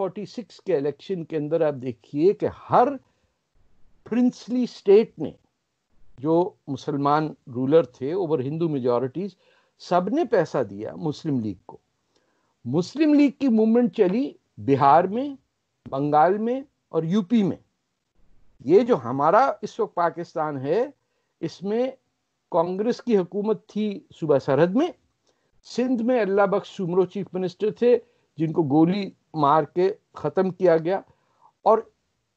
1946 के इलेक्शन के अंदर आप देखिए कि हर प्रिंसली स्टेट ने जो मुसलमान रूलर थे ओवर हिंदू मेजोरिटीज सब ने पैसा दिया मुस्लिम लीग को मुस्लिम लीग की मूवमेंट चली बिहार में बंगाल में और यूपी में ये जो हमारा इस वक्त पाकिस्तान है इसमें कांग्रेस की हुकूमत थी सुबह सरहद में सिंध में अल्लाह बख्श सुमरो चीफ मिनिस्टर थे जिनको गोली मार के ख़त्म किया गया और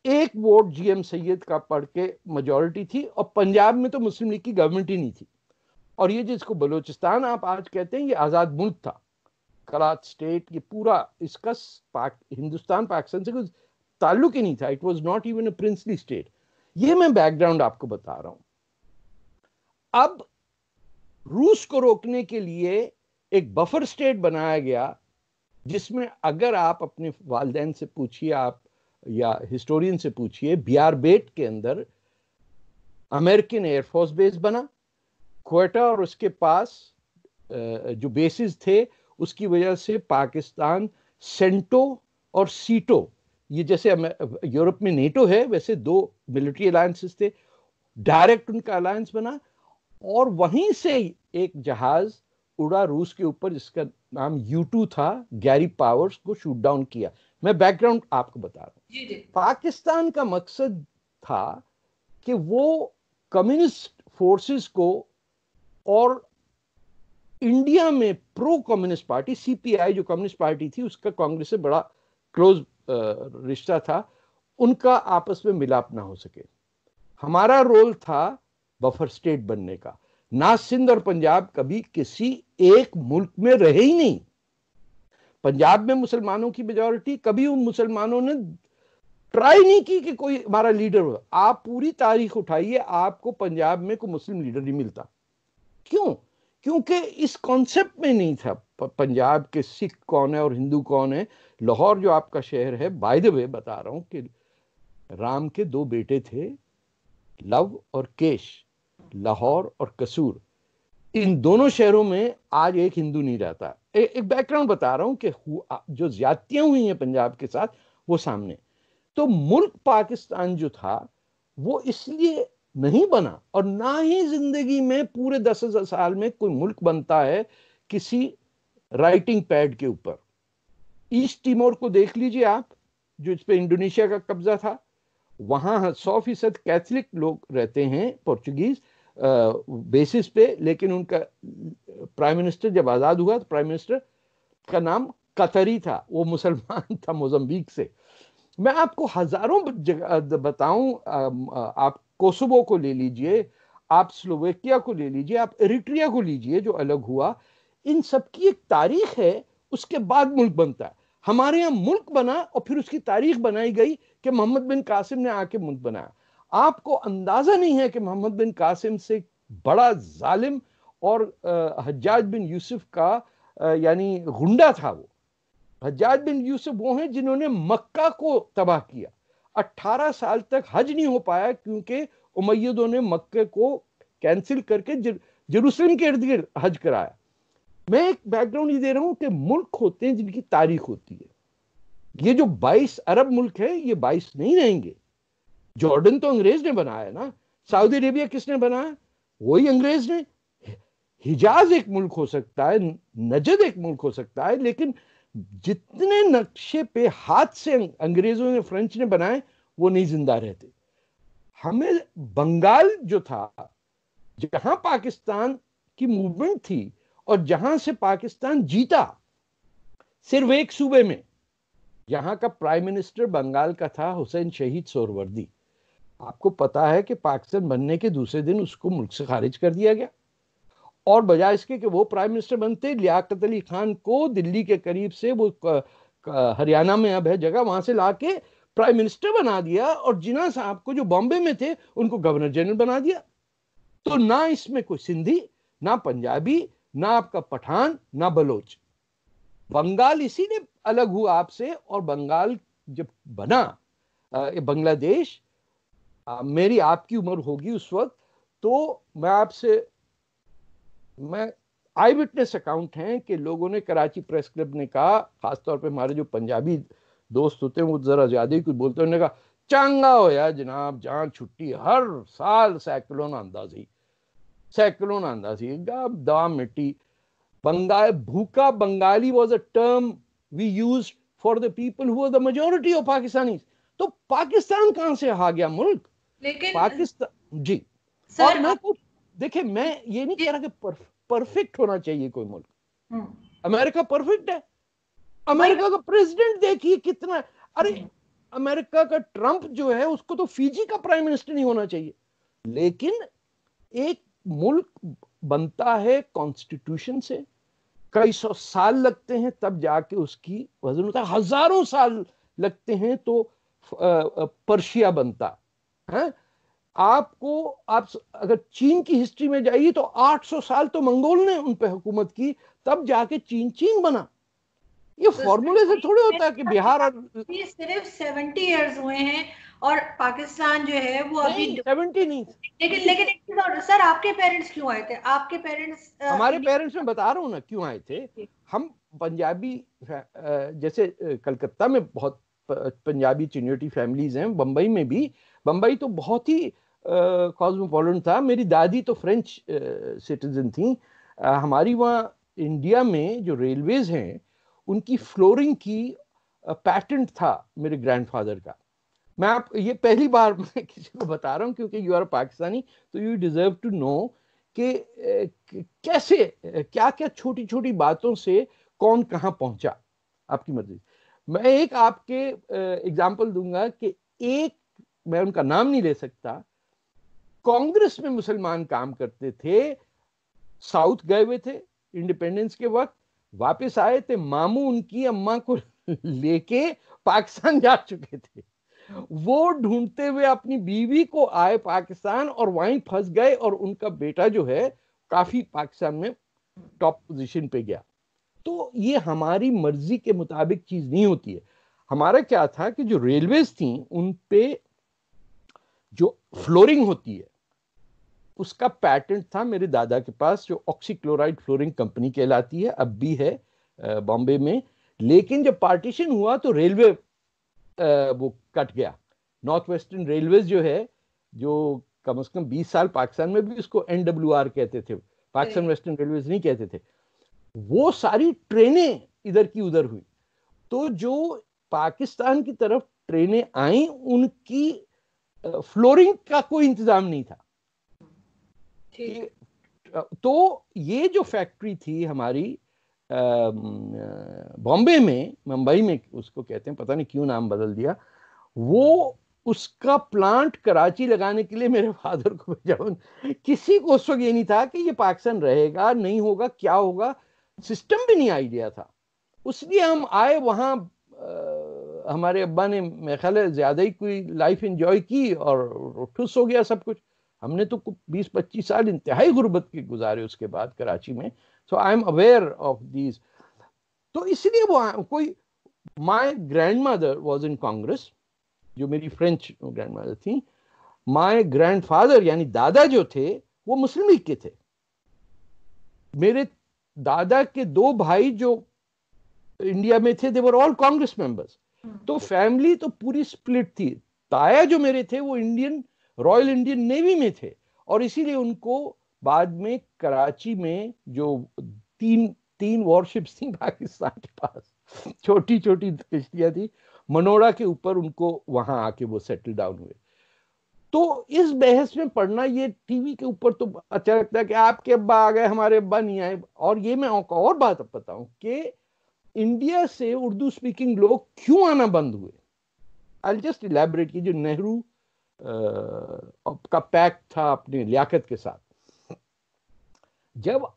एक वोट जीएम सैयद का पढ़ के मेजोरिटी थी और पंजाब में तो मुस्लिम लीग की गवर्नमेंट ही नहीं थी और ये जिसको बलूचिस्तान आप आज कहते हैं ये आज़ाद मुल्क था करात स्टेट ये पूरा इसका पाक हिंदुस्तान पाकिस्तान से कुछ ताल्लुक ही नहीं था it was not even a princely state ये मैं बैकग्राउंड आपको बता रहा हूं अब रूस को रोकने के लिए एक बफर स्टेट बनाया गया जिसमें अगर आप अपने वालदेन से पूछिए आप या हिस्टोरियन से पूछिए बियारबेट बेट के अंदर अमेरिकन एयरफोर्स बेस बना क्वेटा और उसके पास जो बेसिस थे उसकी वजह से पाकिस्तान सेंटो और सीटो ये जैसे यूरोप में नेटो है वैसे दो मिलिट्री अलायंसेस थे डायरेक्ट उनका अलायंस बना और वहीं से एक जहाज उड़ा रूस के ऊपर जिसका नाम यू था गैरी पावर्स को शूट डाउन किया मैं बैकग्राउंड आपको बता रहा हूँ पाकिस्तान का मकसद था कि वो कम्युनिस्ट फोर्सेस को और इंडिया में प्रो कम्युनिस्ट पार्टी सीपीआई जो कम्युनिस्ट पार्टी थी उसका कांग्रेस से बड़ा क्लोज रिश्ता था उनका आपस में मिलाप ना हो सके हमारा रोल था बफर स्टेट बनने का ना सिंध और पंजाब कभी किसी एक मुल्क में रहे ही नहीं पंजाब में मुसलमानों की मेजोरिटी कभी उन मुसलमानों ने ट्राई नहीं की कि कोई हमारा लीडर हो आप पूरी तारीख उठाइए आपको पंजाब में कोई मुस्लिम लीडर नहीं मिलता क्यों क्योंकि इस कॉन्सेप्ट में नहीं था पंजाब के सिख कौन है और हिंदू कौन है लाहौर जो आपका शहर है बाय द वे बता रहा हूं कि राम के दो बेटे थे लव और केश लाहौर और कसूर इन दोनों शहरों में आज एक हिंदू नहीं रहता ए, एक बैकग्राउंड बता रहा हूं कि जो ज्यादतियां हुई हैं पंजाब के साथ वो सामने तो मुल्क पाकिस्तान जो था वो इसलिए नहीं बना और ना ही जिंदगी में पूरे दस हजार साल में कोई मुल्क बनता है किसी राइटिंग पैड के ऊपर ईस्ट टीमोर को देख लीजिए आप जो इस पर इंडोनेशिया का कब्जा था वहां सौ फीसद कैथलिक लोग रहते हैं पोर्चुगीज बेसिस पे लेकिन उनका प्राइम मिनिस्टर जब आज़ाद हुआ तो प्राइम मिनिस्टर का नाम कतरी था वो मुसलमान था मोजम्बिक से मैं आपको हज़ारों बताऊं आप कोसुबो को ले लीजिए आप स्लोवेकिया को ले लीजिए आप एरिट्रिया को लीजिए जो अलग हुआ इन सब की एक तारीख है उसके बाद मुल्क बनता है हमारे यहाँ मुल्क बना और फिर उसकी तारीख बनाई गई कि मोहम्मद बिन कासिम ने आके मुल्क बनाया आपको अंदाजा नहीं है कि मोहम्मद बिन कासिम से बड़ा जालिम और हज्जाज बिन यूसुफ का यानी गुंडा था वो हज्जाज बिन यूसुफ वो हैं जिन्होंने मक्का को तबाह किया अट्ठारह साल तक हज नहीं हो पाया क्योंकि उमैदों ने मक्के को कैंसिल करके जरूसलम के इर्द गिर्द हज कराया मैं एक बैकग्राउंड ये दे रहा हूँ कि मुल्क होते हैं जिनकी तारीख होती है ये जो 22 अरब मुल्क है ये 22 नहीं रहेंगे जॉर्डन तो अंग्रेज ने बनाया ना सऊदी अरेबिया किसने बनाया वही अंग्रेज ने हिजाज एक मुल्क हो सकता है नजद एक मुल्क हो सकता है लेकिन जितने नक्शे पे हाथ से अंग्रेजों ने फ्रेंच ने बनाए वो नहीं जिंदा रहते हमें बंगाल जो था जहां पाकिस्तान की मूवमेंट थी और जहां से पाकिस्तान जीता सिर्फ एक सूबे में यहां का प्राइम मिनिस्टर बंगाल का था हुसैन शहीद सोरवर्दी आपको पता है कि पाकिस्तान बनने के दूसरे दिन उसको मुल्क से खारिज कर दिया गया और बजाय इसके कि वो प्राइम मिनिस्टर बनते लियाकत अली खान को दिल्ली के करीब से वो हरियाणा में अब है जगह वहां से ला के प्राइम मिनिस्टर बना दिया और जिना साहब को जो बॉम्बे में थे उनको गवर्नर जनरल बना दिया तो ना इसमें कोई सिंधी ना पंजाबी ना आपका पठान ना बलोच बंगाल इसी ने अलग हुआ आपसे और बंगाल जब बना बांग्लादेश मेरी आपकी उम्र होगी उस वक्त तो मैं आपसे मैं आई विटनेस अकाउंट हैं कि लोगों ने कराची प्रेस क्लब ने कहा खासतौर पे हमारे जो पंजाबी दोस्त होते हैं वो ज़रा ज़्यादा ही कुछ बोलते हैं उन्होंने कहा चंगा होया जनाब जहाँ छुट्टी हर साल सैकलोन आंदा सी सैकलोन आंदा सी दवा मिट्टी बंगाल भूखा Bengali was a term we use for the people who the majority of Pakistani तो पाकिस्तान कहाँ से आ गया मुल्क लेकिन पाकिस्तान जी सर, और मैं देखिए मैं ये नहीं कह रहा कि परफेक्ट होना चाहिए कोई मुल्क हम्म। अमेरिका परफेक्ट है अमेरिका का प्रेसिडेंट देखिए कितना अरे अमेरिका का ट्रंप जो है उसको तो फिजी का प्राइम मिनिस्टर नहीं होना चाहिए लेकिन एक मुल्क बनता है कॉन्स्टिट्यूशन से कई सौ साल लगते हैं तब जाके उसकी वजन होता है हजारों साल लगते हैं तो पर्शिया बनता है आपको आप अगर चीन की हिस्ट्री में जाइए तो 800 साल तो मंगोल ने उन पर हुकूमत की तब जाके चीन चीन बना ये तो फॉर्मूले से थोड़े होता है कि बिहार और सिर्फ 70 इयर्स हुए हैं और पाकिस्तान जो है वो नहीं, अभी 70 नहीं लेकिन लेकिन एक चीज और सर आपके पेरेंट्स क्यों आए थे आपके पेरेंट्स हमारे पेरेंट्स में बता रहा हूँ ना क्यों आए थे हम पंजाबी जैसे कलकत्ता में बहुत पंजाबी चिन्योटी फैमिलीज हैं बंबई में भी बम्बई तो बहुत ही कॉस्मोपोलन था मेरी दादी तो फ्रेंच सिटीजन थी हमारी वहाँ इंडिया में जो रेलवेज हैं उनकी फ्लोरिंग की पैटेंट था मेरे ग्रैंडफादर का मैं आप ये पहली बार मैं किसी को बता रहा हूँ क्योंकि यू आर पाकिस्तानी तो यू डिज़र्व टू नो कि कैसे क्या क्या छोटी छोटी बातों से कौन कहाँ पहुँचा आपकी मर्जी मैं एक आपके एग्जाम्पल दूंगा कि एक मैं उनका नाम नहीं ले सकता कांग्रेस में मुसलमान काम करते थे साउथ गए हुए थे इंडिपेंडेंस के वक्त वापस आए थे मामू उनकी अम्मा को लेके पाकिस्तान जा चुके थे वो ढूंढते हुए अपनी बीवी को आए पाकिस्तान और वहीं फंस गए और उनका बेटा जो है काफी पाकिस्तान में टॉप पोजीशन पे गया तो ये हमारी मर्जी के मुताबिक चीज नहीं होती है हमारा क्या था कि जो रेलवेज थी उन पे जो फ्लोरिंग होती है उसका पैटेंट था मेरे दादा के पास जो ऑक्सीक्लोराइड फ्लोरिंग कंपनी कहलाती है अब भी है बॉम्बे में लेकिन जब पार्टीशन हुआ तो रेलवे वो कट गया नॉर्थ वेस्टर्न रेलवे जो है जो कम से कम 20 साल पाकिस्तान में भी उसको एन कहते थे पाकिस्तान वेस्टर्न रेलवे नहीं कहते थे वो सारी ट्रेनें इधर की उधर हुई तो जो पाकिस्तान की तरफ ट्रेनें आई उनकी फ्लोरिंग का कोई इंतजाम नहीं था तो ये जो फैक्ट्री थी हमारी बॉम्बे में मुंबई में उसको कहते हैं पता नहीं क्यों नाम बदल दिया वो उसका प्लांट कराची लगाने के लिए मेरे फादर को भेजा किसी को उस वक्त ये नहीं था कि ये पाकिस्तान रहेगा नहीं होगा क्या होगा सिस्टम भी नहीं आइडिया था उसलिए हम आए वहां हमारे अब्बा ने मेरा ख्याल है ज़्यादा ही कोई लाइफ इंजॉय की और ठुस हो गया सब कुछ हमने तो बीस पच्चीस साल इंतहाई गुर्बत के गुजारे उसके बाद कराची में so I am aware of these तो इसलिए वो कोई my grand mother was in Congress जो मेरी फ्रेंच ग्रैंड मदर थी माई ग्रैंड फादर यानी दादा जो थे वो मुस्लिम लीग के थे मेरे दादा के दो भाई जो इंडिया में थे देवर ऑल कांग्रेस मेंबर्स तो फैमिली तो पूरी स्प्लिट थी ताया जो मेरे थे वो इंडियन रॉयल इंडियन नेवी में थे और इसीलिए उनको बाद में कराची में जो तीन तीन वॉरशिप्स थी पाकिस्तान के पास छोटी छोटी किश्तियां थी मनोरा के ऊपर उनको वहां आके वो सेटल डाउन हुए तो इस बहस में पढ़ना ये टीवी के ऊपर तो अच्छा लगता है कि आपके अब्बा आ गए हमारे अब्बा नहीं आए और ये मैं और बात बताऊं कि इंडिया से उर्दू स्पीकिंग लोग क्यों आना बंद हुए आई जस्ट इलेबरेट की जो नेहरू का पैक था अपने लियाकत के साथ जब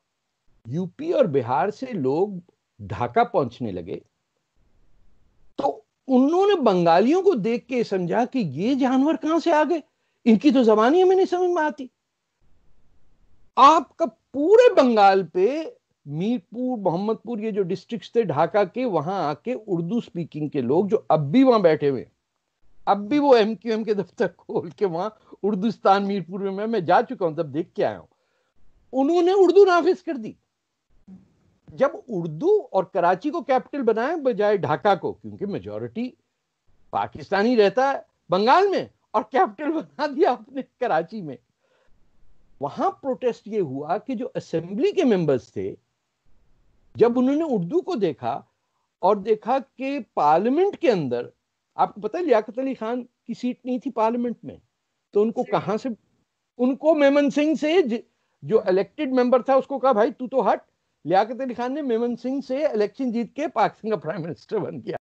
यूपी और बिहार से लोग ढाका पहुंचने लगे तो उन्होंने बंगालियों को देख के समझा कि ये जानवर कहां से आ गए इनकी तो जबानी हमें नहीं समझ में आती आपका पूरे बंगाल पे मीरपुर मोहम्मदपुर ये जो डिस्ट्रिक्ट थे ढाका के वहां आके उर्दू स्पीकिंग के लोग जो अब भी वहां बैठे हुए अब भी वो एम क्यू एम के दफ्तर खोल के वहां उर्दुस्तान मीरपुर में मैं, मैं जा चुका हूं तब देख के आया हूं उन्होंने उर्दू नाफिज कर दी जब उर्दू और कराची को कैपिटल बनाए बजाय ढाका को क्योंकि मेजोरिटी पाकिस्तानी रहता है बंगाल में और कैपिटल बना दिया आपने कराची में वहां प्रोटेस्ट ये हुआ कि जो असेंबली के मेंबर्स थे जब उन्होंने उर्दू को देखा और देखा कि पार्लियामेंट के अंदर आपको पता है लियाकत अली खान की सीट नहीं थी पार्लियामेंट में तो उनको कहां से उनको मेमन सिंह से ज, जो इलेक्टेड मेंबर था उसको कहा भाई तू तो हट लियाकत अली खान ने मेमन सिंह से इलेक्शन जीत के पाकिस्तान का प्राइम मिनिस्टर बन गया